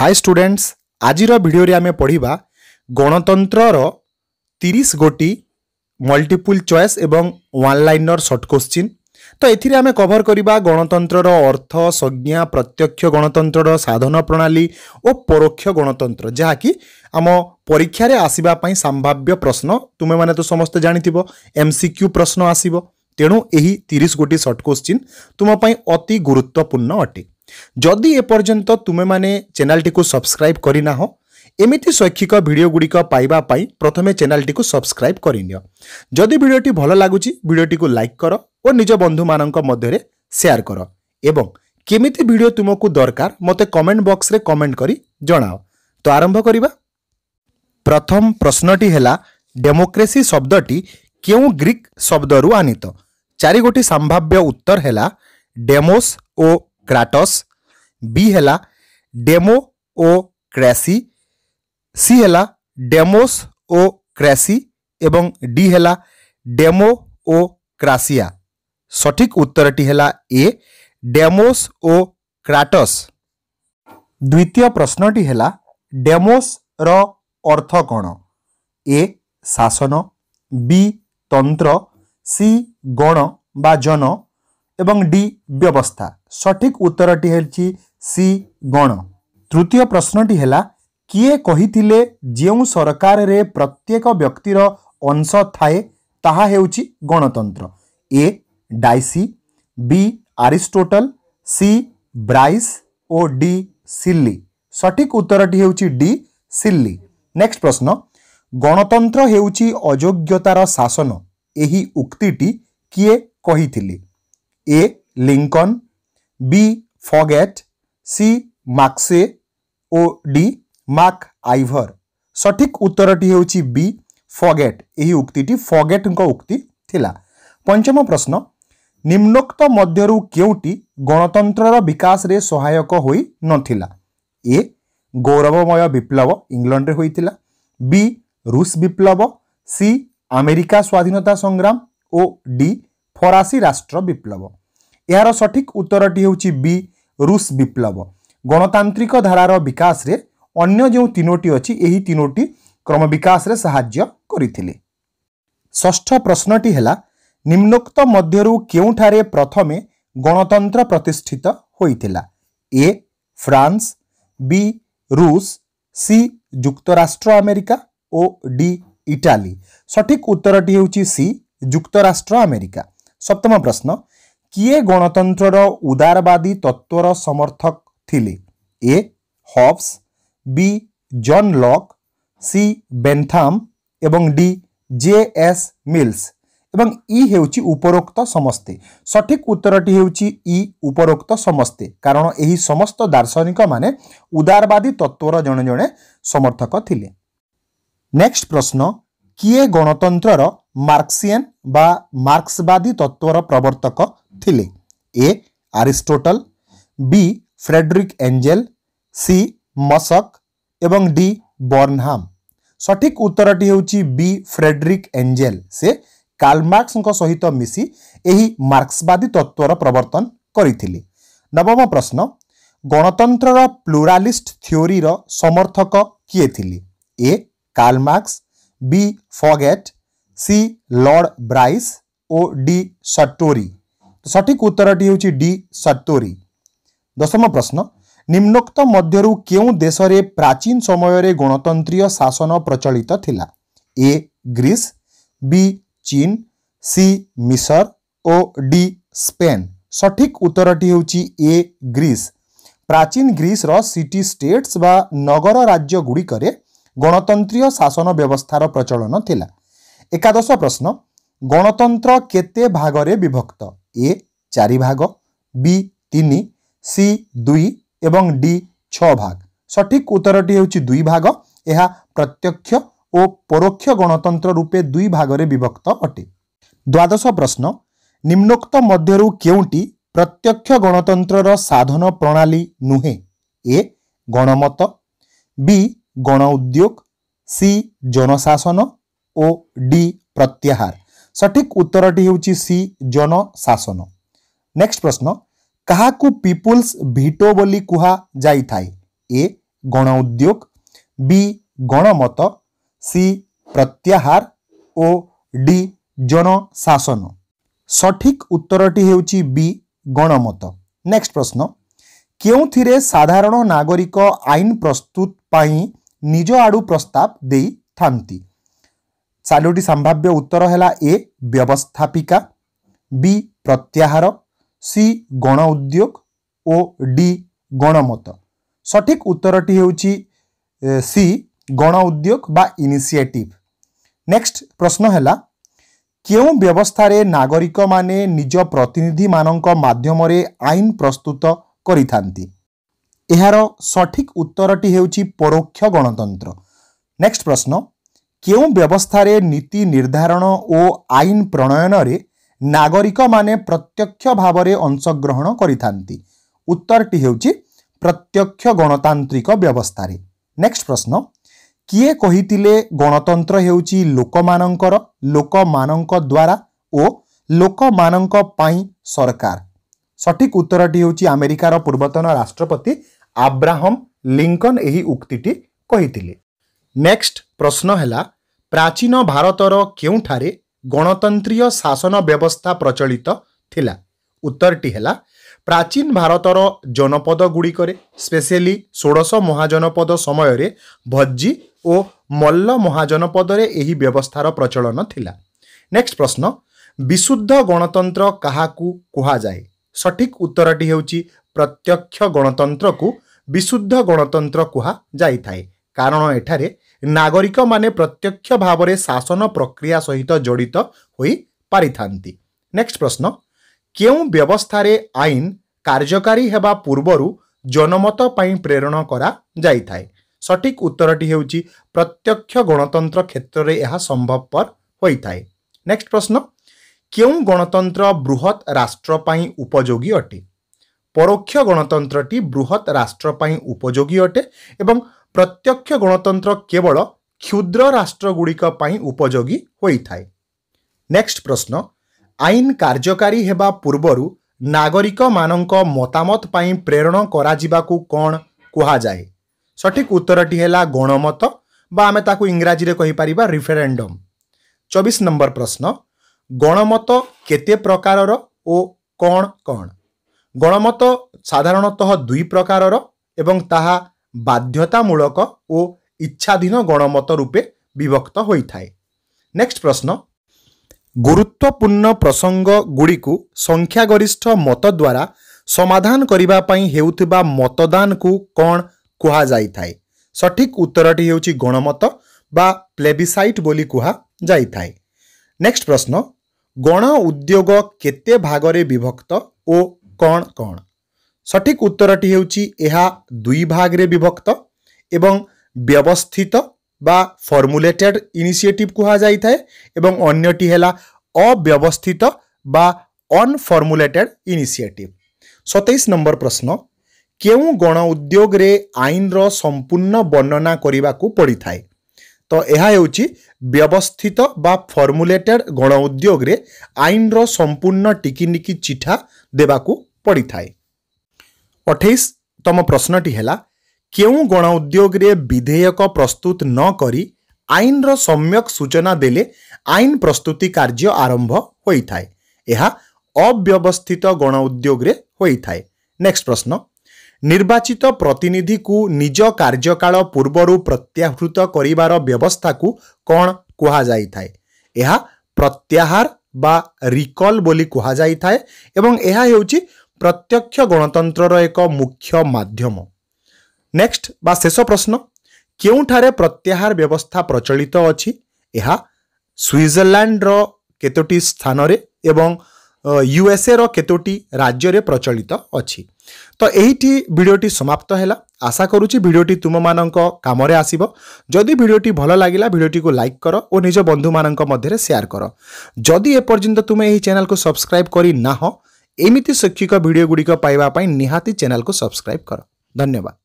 High students ଆଜିର ଭିଡ଼ିଓରେ ଆମେ ପଢ଼ିବା ଗଣତନ୍ତ୍ରର ତିରିଶ ଗୋଟି ମଲ୍ଟିପୁଲ୍ ଚଏସ୍ ଏବଂ ୱାନ୍ ଲାଇନର୍ ସର୍ଟ କୋଶ୍ଚିନ୍ ତ ଏଥିରେ ଆମେ କଭର୍ କରିବା ଗଣତନ୍ତ୍ରର ଅର୍ଥ ସଂଜ୍ଞା ପ୍ରତ୍ୟକ୍ଷ ଗଣତନ୍ତ୍ରର ସାଧନ ପ୍ରଣାଳୀ ଓ ପରୋକ୍ଷ ଗଣତନ୍ତ୍ର ଯାହାକି ଆମ ପରୀକ୍ଷାରେ ଆସିବା ପାଇଁ ସମ୍ଭାବ୍ୟ ପ୍ରଶ୍ନ ତୁମେମାନେ ତ ସମସ୍ତେ ଜାଣିଥିବ ଏମ୍ ସି କ୍ୟୁ ପ୍ରଶ୍ନ ଆସିବ ତେଣୁ ଏହି ତିରିଶ ଗୋଟି ସର୍ଟ କୋଶ୍ଚିନ୍ ତୁମ ପାଇଁ ଅତି ଗୁରୁତ୍ୱପୂର୍ଣ୍ଣ ଅଟେ ଯଦି ଏପର୍ଯ୍ୟନ୍ତ ତୁମେମାନେ ଚ୍ୟାନେଲ୍ଟିକୁ ସବସ୍କ୍ରାଇବ୍ କରିନାହ ଏମିତି ଶୈକ୍ଷିକ ଭିଡ଼ିଓଗୁଡ଼ିକ ପାଇବା ପାଇଁ ପ୍ରଥମେ ଚ୍ୟାନେଲ୍ଟିକୁ ସବସ୍କ୍ରାଇବ୍ କରିନିଅ ଯଦି ଭିଡ଼ିଓଟି ଭଲ ଲାଗୁଛି ଭିଡ଼ିଓଟିକୁ ଲାଇକ୍ କର ଓ ନିଜ ବନ୍ଧୁମାନଙ୍କ ମଧ୍ୟରେ ସେୟାର କର ଏବଂ କେମିତି ଭିଡ଼ିଓ ତୁମକୁ ଦରକାର ମୋତେ କମେଣ୍ଟ ବକ୍ସରେ କମେଣ୍ଟ କରି ଜଣାଅ ତ ଆରମ୍ଭ କରିବା ପ୍ରଥମ ପ୍ରଶ୍ନଟି ହେଲା ଡେମୋକ୍ରେସି ଶବ୍ଦଟି କେଉଁ ଗ୍ରୀକ୍ ଶବ୍ଦରୁ ଆନିତ ଚାରିଗୋଟି ସମ୍ଭାବ୍ୟ ଉତ୍ତର ହେଲା ଡେମୋସ୍ ଓ କ୍ରାଟସ୍ ବି ହେଲା ଡେମୋ ଓ କ୍ରାସି ସି ହେଲା ଡେମୋସ୍ ଓ କ୍ରାସି ଏବଂ ଡି ହେଲା ଡେମୋ ଓ କ୍ରାସିଆ ସଠିକ୍ ଉତ୍ତରଟି ହେଲା ଏ ଡେମୋସ୍ ଓ କ୍ରାଟସ୍ ଦ୍ୱିତୀୟ ପ୍ରଶ୍ନଟି ହେଲା ଡେମୋସ୍ର ଅର୍ଥ କ'ଣ ଏ ଶାସନ ବି ତନ୍ତ୍ର ସି ଗଣ ବା ଜନ এবং ডি ব্যবস্থা সঠিক উত্তরটি হচ্ছে সি গণ তৃতীয় প্রশ্নটি হেলা କିଏ କହିଥିଲେ ଯେଉଁ ସରକାରରେ ପ୍ରତ୍ୟେକ ବ୍ୟକ୍ତିର ଅଂଶ ଥାଏ ତାହା ହେଉଛି ଗଣତନ୍ତ୍ର A Dicey B Aristotle C Bryce ଓ ଡି ସିଲି ସଠିକ୍ ଉତ୍ତରଟି ହେଉଛି ଡି ସିଲି ନେକ୍ସଟ ପ୍ରଶ୍ନ ଗଣତନ୍ତ୍ର ହେଉଛି ଅଯୋଗ୍ୟତାର ଶାସନ ଏହି ଉକ୍ତିଟି କିଏ କହିଥିଲେ A. Lincoln B. Forget C. Maxe O. D. Mark Ivor ସଠିକ ଉତ୍ତରଟି ହେଉଛି ବି ଫଗେଟ୍ ଏହି ଉକ୍ତିଟି ଫଗେଟ୍ଙ୍କ ଉକ୍ତି ଥିଲା ପଞ୍ଚମ ପ୍ରଶ୍ନ ନିମ୍ନୋକ୍ତ ମଧ୍ୟରୁ କେଉଁଟି ଗଣତନ୍ତ୍ରର ବିକାଶରେ ସହାୟକ ହୋଇନଥିଲା ଏ ଗୌରବମୟ ବିପ୍ଳବ ଇଂଲଣ୍ଡରେ ହୋଇଥିଲା ବି ରୁଷ ବିପ୍ଳବ ସି ଆମେରିକା ସ୍ୱାଧୀନତା ସଂଗ୍ରାମ ଓ ଡି ଫରାସୀ ରାଷ୍ଟ୍ର ବିପ୍ଳବ ଏହାର ସଠିକ୍ ଉତ୍ତରଟି ହେଉଛି ବି ରୁଷ ବିପ୍ଳବ ଗଣତାନ୍ତ୍ରିକ ଧାରାର ବିକାଶରେ ଅନ୍ୟ ଯେଉଁ ତିନୋଟି ଅଛି ଏହି ତିନୋଟି କ୍ରମ ବିକାଶରେ ସାହାଯ୍ୟ କରିଥିଲେ ଷଷ୍ଠ ପ୍ରଶ୍ନଟି ହେଲା ନିମ୍ନୋକ୍ତ ମଧ୍ୟରୁ କେଉଁଠାରେ ପ୍ରଥମେ ଗଣତନ୍ତ୍ର ପ୍ରତିଷ୍ଠିତ ହୋଇଥିଲା ଏ ଫ୍ରାନ୍ସ ବି ରୁଷ ସି ଯୁକ୍ତରାଷ୍ଟ୍ର ଆମେରିକା ଓ ଡି ଇଟାଲୀ ସଠିକ୍ ଉତ୍ତରଟି ହେଉଛି ସି ଯୁକ୍ତରାଷ୍ଟ୍ର ଆମେରିକା ସପ୍ତମ ପ୍ରଶ୍ନ କିଏ ଗଣତନ୍ତ୍ରର ଉଦାରବାଦୀ ତତ୍ତ୍ୱର ସମର୍ଥକ ଥିଲେ A Hobbes B John Locke C Bentham ଏବଂ ଡି ଜେ ଏସ୍ ମିଲ୍ସ ଏବଂ ଇ ହେଉଛି ଉପରୋକ୍ତ ସମସ୍ତେ ସଠିକ୍ ଉତ୍ତରଟି ହେଉଛି ଇ ଉପରୋକ୍ତ ସମସ୍ତେ କାରଣ ଏହି ସମସ୍ତ ଦାର୍ଶନିକମାନେ ଉଦାରବାଦୀ ତତ୍ତ୍ୱର ଜଣେ ଜଣେ ସମର୍ଥକ ଥିଲେ ନେକ୍ସଟ ପ୍ରଶ୍ନ କିଏ ଗଣତନ୍ତ୍ରର ମାର୍କସିଆନ୍ ବା ମାର୍କସବାଦୀ ତତ୍ତ୍ୱର ପ୍ରବର୍ତ୍ତକ ଥିଲେ A Aristotle B Friedrich Engels C Mosca ଏବଂ ଡି ବର୍ନହାମ୍ ସଠିକ୍ ଉତ୍ତରଟି ହେଉଛି ବି ଫ୍ରେଡ୍ରିକ୍ ଏଞ୍ଜେଲ ସେ କାର୍ଲମାର୍କସଙ୍କ ସହିତ ମିଶି ଏହି ମାର୍କସବାଦୀ ତତ୍ତ୍ୱର ପ୍ରବର୍ତ୍ତନ କରିଥିଲେ ନବମ ପ୍ରଶ୍ନ ଗଣତନ୍ତ୍ରର ପ୍ଲୁରାଲିଷ୍ଟ ଥିଓରିର ସମର୍ଥକ କିଏ ଥିଲେ ଏ କାର୍ଲମାର୍କସ B. Forget. C. Lord Bryce. O. D. Sartori. तो सठिक उत्तर हूँ डी सटोरी दशम प्रश्न निम्नोक्त मध्य केश प्राचीन समय गणतंत्रीय शासन प्रचलित थिला? ए ग्रीस बी चीन सी मिसर ओ डी स्पेन सठिक उत्तर हूँ ए ग्रीस प्राचीन ग्रीस रिटी स्टेट्स नगर राज्य गुड़िकर ଗଣତନ୍ତ୍ରୀୟ ଶାସନ ବ୍ୟବସ୍ଥାର ପ୍ରଚଳନ ଥିଲା ଏକାଦଶ ପ୍ରଶ୍ନ ଗଣତନ୍ତ୍ର କେତେ ଭାଗରେ ବିଭକ୍ତ ଏ ଚାରି ଭାଗ ବି ତିନି ସି ଦୁଇ ଏବଂ ଡି ଛଅ ଭାଗ ସଠିକ୍ ଉତ୍ତରଟି ହେଉଛି ଦୁଇ ଭାଗ ଏହା ପ୍ରତ୍ୟକ୍ଷ ଓ ପରୋକ୍ଷ ଗଣତନ୍ତ୍ର ରୂପେ ଦୁଇ ଭାଗରେ ବିଭକ୍ତ ଅଟେ ଦ୍ୱାଦଶ ପ୍ରଶ୍ନ ନିମ୍ନୋକ୍ତ ମଧ୍ୟରୁ କେଉଁଟି ପ୍ରତ୍ୟକ୍ଷ ଗଣତନ୍ତ୍ରର ସାଧନ ପ୍ରଣାଳୀ ନୁହେଁ ଏ ଗଣମତ ବି গণ উদ্যোগ সি জনশাসন ও ডি প্রত্যাহার সঠিক উত্তরটি হচ্ছে সি জনশাসন নেক্সট প্রশ্ন কাহাকু পিপুলস ভিটো বলি কুহা যাই থাকে এ গণ উদ্যোগ বি গণমত সি প্রত্যাহার ও ডি জনশাসন সঠিক উত্তরটি হেউচি বি গণমত নেক্সট প্রশ্ন কেউথিরে সাধারণ নাগরিক আইন প্রস্তুত পাই ନିଜ ଆଡ଼ୁ ପ୍ରସ୍ତାବ ଦେଇଥାନ୍ତି ଚାରୋଟି ସମ୍ଭାବ୍ୟ ଉତ୍ତର ହେଲା ଏ ବ୍ୟବସ୍ଥାପିକା ବି ପ୍ରତ୍ୟାହାର ସି ଗଣ ଉଦ୍ୟୋଗ ଓ ଡି ଗଣମତ ସଠିକ୍ ଉତ୍ତରଟି ହେଉଛି ସି ଗଣ ଉଦ୍ୟୋଗ ବା ଇନିସିଏଟିଭ ନେକ୍ସଟ ପ୍ରଶ୍ନ ହେଲା କେଉଁ ବ୍ୟବସ୍ଥାରେ ନାଗରିକମାନେ ନିଜ ପ୍ରତିନିଧିମାନଙ୍କ ମାଧ୍ୟମରେ ଆଇନ ପ୍ରସ୍ତୁତ କରିଥାନ୍ତି ଏହାର ସଠିକ୍ ଉତ୍ତରଟି ହେଉଛି ପରୋକ୍ଷ ଗଣତନ୍ତ୍ର ନେକ୍ସଟ ପ୍ରଶ୍ନ କେଉଁ ବ୍ୟବସ୍ଥାରେ ନୀତି ନିର୍ଦ୍ଧାରଣ ଓ ଆଇନ ପ୍ରଣୟନରେ ନାଗରିକମାନେ ପ୍ରତ୍ୟକ୍ଷ ଭାବରେ ଅଂଶଗ୍ରହଣ କରିଥାନ୍ତି ଉତ୍ତରଟି ହେଉଛି ପ୍ରତ୍ୟକ୍ଷ ଗଣତାନ୍ତ୍ରିକ ବ୍ୟବସ୍ଥାରେ ନେକ୍ସଟ ପ୍ରଶ୍ନ କିଏ କହିଥିଲେ ଗଣତନ୍ତ୍ର ହେଉଛି ଲୋକମାନଙ୍କର ଲୋକମାନଙ୍କ ଦ୍ୱାରା ଓ ଲୋକମାନଙ୍କ ପାଇଁ ସରକାର ସଠିକ୍ ଉତ୍ତରଟି ହେଉଛି ଆମେରିକାର ପୂର୍ବତନ ରାଷ୍ଟ୍ରପତି ଆବ୍ରାହମ୍ ଲିଙ୍କନ୍ ଏହି ଉକ୍ତିଟି କହିଥିଲେ ନେକ୍ସଟ ପ୍ରଶ୍ନ ହେଲା ପ୍ରାଚୀନ ଭାରତର କେଉଁଠାରେ ଗଣତନ୍ତ୍ରୀୟ ଶାସନ ବ୍ୟବସ୍ଥା ପ୍ରଚଳିତ ଥିଲା ଉତ୍ତରଟି ହେଲା ପ୍ରାଚୀନ ଭାରତର ଜନପଦଗୁଡ଼ିକରେ ସ୍ପେଶିଆଲି ଷୋଡ଼ଶ ମହାଜନପଦ ସମୟରେ ଭଜି ଓ ମଲ୍ଲ ମହାଜନପଦରେ ଏହି ବ୍ୟବସ୍ଥାର ପ୍ରଚଳନ ଥିଲା ନେକ୍ସଟ ପ୍ରଶ୍ନ ବିଶୁଦ୍ଧ ଗଣତନ୍ତ୍ର କାହାକୁ କୁହାଯାଏ ସଠିକ୍ ଉତ୍ତରଟି ହେଉଛି ପ୍ରତ୍ୟକ୍ଷ ଗଣତନ୍ତ୍ରକୁ ବିଶୁଦ୍ଧ ଗଣତନ୍ତ୍ର କୁହାଯାଇଥାଏ କାରଣ ଏଠାରେ ନାଗରିକମାନେ ପ୍ରତ୍ୟକ୍ଷ ଭାବରେ ଶାସନ ପ୍ରକ୍ରିୟା ସହିତ ଜଡ଼ିତ ହୋଇପାରିଥାନ୍ତି ନେକ୍ସଟ ପ୍ରଶ୍ନ କେଉଁ ବ୍ୟବସ୍ଥାରେ ଆଇନ କାର୍ଯ୍ୟକାରୀ ହେବା ପୂର୍ବରୁ ଜନମତ ପାଇଁ ପ୍ରେରଣ କରାଯାଇଥାଏ ସଠିକ୍ ଉତ୍ତରଟି ହେଉଛି ପ୍ରତ୍ୟକ୍ଷ ଗଣତନ୍ତ୍ର କ୍ଷେତ୍ରରେ ଏହା ସମ୍ଭବପର ହୋଇଥାଏ ନେକ୍ସଟ ପ୍ରଶ୍ନ କେଉଁ ଗଣତନ୍ତ୍ର ବୃହତ୍ ରାଷ୍ଟ୍ର ପାଇଁ ଉପଯୋଗୀ ଅଟେ ପରୋକ୍ଷ ଗଣତନ୍ତ୍ରଟି ବୃହତ୍ ରାଷ୍ଟ୍ର ପାଇଁ ଉପଯୋଗୀ ଅଟେ ଏବଂ ପ୍ରତ୍ୟକ୍ଷ ଗଣତନ୍ତ୍ର କେବଳ କ୍ଷୁଦ୍ର ରାଷ୍ଟ୍ରଗୁଡ଼ିକ ପାଇଁ ଉପଯୋଗୀ ହୋଇଥାଏ ନେକ୍ସଟ ପ୍ରଶ୍ନ ଆଇନ କାର୍ଯ୍ୟକାରୀ ହେବା ପୂର୍ବରୁ ନାଗରିକମାନଙ୍କ ମତାମତ ପାଇଁ ପ୍ରେରଣ କରାଯିବାକୁ କ'ଣ କୁହାଯାଏ ସଠିକ୍ ଉତ୍ତରଟି ହେଲା ଗଣମତ ବା ଆମେ ତାକୁ ଇଂରାଜୀରେ କହିପାରିବା ରିଫରେଣ୍ଡମ୍ ଚବିଶ ନମ୍ବର ପ୍ରଶ୍ନ ଗଣମତ କେତେ ପ୍ରକାରର ଓ କ'ଣ କ'ଣ ଗଣମତ ସାଧାରଣତଃ ଦୁଇ ପ୍ରକାରର ଏବଂ ତାହା ବାଧ୍ୟତାମୂଳକ ଓ ଇଚ୍ଛାଧୀନ ଗଣମତ ରୂପେ ବିଭକ୍ତ ହୋଇଥାଏ ନେକ୍ସଟ ପ୍ରଶ୍ନ ଗୁରୁତ୍ୱପୂର୍ଣ୍ଣ ପ୍ରସଙ୍ଗଗୁଡ଼ିକୁ ସଂଖ୍ୟାଗରିଷ୍ଠ ମତ ଦ୍ୱାରା ସମାଧାନ କରିବା ପାଇଁ ହେଉଥିବା ମତଦାନକୁ କ'ଣ କୁହାଯାଇଥାଏ ସଠିକ୍ ଉତ୍ତରଟି ହେଉଛି ଗଣମତ ବା ପ୍ଲେବିସାଇଟ୍ ବୋଲି କୁହାଯାଇଥାଏ ନେକ୍ସଟ ପ୍ରଶ୍ନ ଗଣ ଉଦ୍ୟୋଗ କେତେ ଭାଗରେ ବିଭକ୍ତ ଓ କ'ଣ କ'ଣ ସଠିକ୍ ଉତ୍ତରଟି ହେଉଛି ଏହା ଦୁଇ ଭାଗରେ ବିଭକ୍ତ ଏବଂ ବ୍ୟବସ୍ଥିତ ବା ଫର୍ମୁଲେଟେଡ୍ ଇନିସିଏଟିଭ୍ କୁହାଯାଇଥାଏ ଏବଂ ଅନ୍ୟଟି ହେଲା ଅବ୍ୟବସ୍ଥିତ ବା ଅନଫର୍ମୁଲେଟେଡ୍ ଇନିସିଏଟିଭ୍ ସତେଇଶ ନମ୍ବର ପ୍ରଶ୍ନ କେଉଁ ଗଣ ଉଦ୍ୟୋଗରେ ଆଇନର ସମ୍ପୂର୍ଣ୍ଣ ବର୍ଣ୍ଣନା କରିବାକୁ ପଡ଼ିଥାଏ ଏହା ହେଉଛି ବ୍ୟବସ୍ଥିତ ବା ଫର୍ମୁଲେଟେଡ୍ ଗଣ ଉଦ୍ୟୋଗରେ ଆଇନର ସମ୍ପୂର୍ଣ୍ଣ ଟିକିନିକି ଚିଠା ଦେବାକୁ ପଡ଼ିଥାଏ ଅଠେଇଶ ତମ ପ୍ରଶ୍ନଟି ହେଲା କେଉଁ ଗଣ ଉଦ୍ୟୋଗରେ ବିଧେୟକ ପ୍ରସ୍ତୁତ ନ କରି ଆଇନର ସମ୍ୟକ ସୂଚନା ଦେଲେ ଆଇନ ପ୍ରସ୍ତୁତି କାର୍ଯ୍ୟ ଆରମ୍ଭ ହୋଇଥାଏ ଏହା ଅବ୍ୟବସ୍ଥିତ ଗଣ ଉଦ୍ୟୋଗରେ ହୋଇଥାଏ ନେକ୍ସଟ ପ୍ରଶ୍ନ ନିର୍ବାଚିତ ପ୍ରତିନିଧିକୁ ନିଜ କାର୍ଯ୍ୟକାଳ ପୂର୍ବରୁ ପ୍ରତ୍ୟାହୃତ କରିବାର ବ୍ୟବସ୍ଥାକୁ କ'ଣ କୁହାଯାଇଥାଏ ଏହା ପ୍ରତ୍ୟାହାର ବା ରିକଲ୍ ବୋଲି କୁହାଯାଇଥାଏ ଏବଂ ଏହା ହେଉଛି ପ୍ରତ୍ୟକ୍ଷ ଗଣତନ୍ତ୍ରର ଏକ ମୁଖ୍ୟ ମାଧ୍ୟମ ନେକ୍ସଟ ବା ଶେଷ ପ୍ରଶ୍ନ କେଉଁଠାରେ ପ୍ରତ୍ୟାହାର ବ୍ୟବସ୍ଥା ପ୍ରଚଳିତ ଅଛି ଏହା ସୁଇଜରଲ୍ୟାଣ୍ଡର କେତୋଟି ସ୍ଥାନରେ ଏବଂ ୟୁଏସ୍ଏର କେତୋଟି ରାଜ୍ୟରେ ପ୍ରଚଳିତ ଅଛି ତ ଏଇଠି ଭିଡ଼ିଓଟି ସମାପ୍ତ ହେଲା ଆଶା କରୁଛି ଭିଡ଼ିଓଟି ତୁମମାନଙ୍କ କାମରେ ଆସିବ ଯଦି ଭିଡ଼ିଓଟି ଭଲ ଲାଗିଲା ଭିଡ଼ିଓଟିକୁ ଲାଇକ୍ କର ଓ ନିଜ ବନ୍ଧୁମାନଙ୍କ ମଧ୍ୟରେ ସେୟାର କର ଯଦି ଏପର୍ଯ୍ୟନ୍ତ ତୁମେ ଏହି ଚ୍ୟାନେଲକୁ ସବସ୍କ୍ରାଇବ୍ କରିନାହଁ ଏମିତି ଶୈକ୍ଷିକ ଭିଡ଼ିଓ ଗୁଡ଼ିକ ପାଇବା ପାଇଁ ନିହାତି ଚ୍ୟାନେଲକୁ ସବସ୍କ୍ରାଇବ୍ କର ଧନ୍ୟବାଦ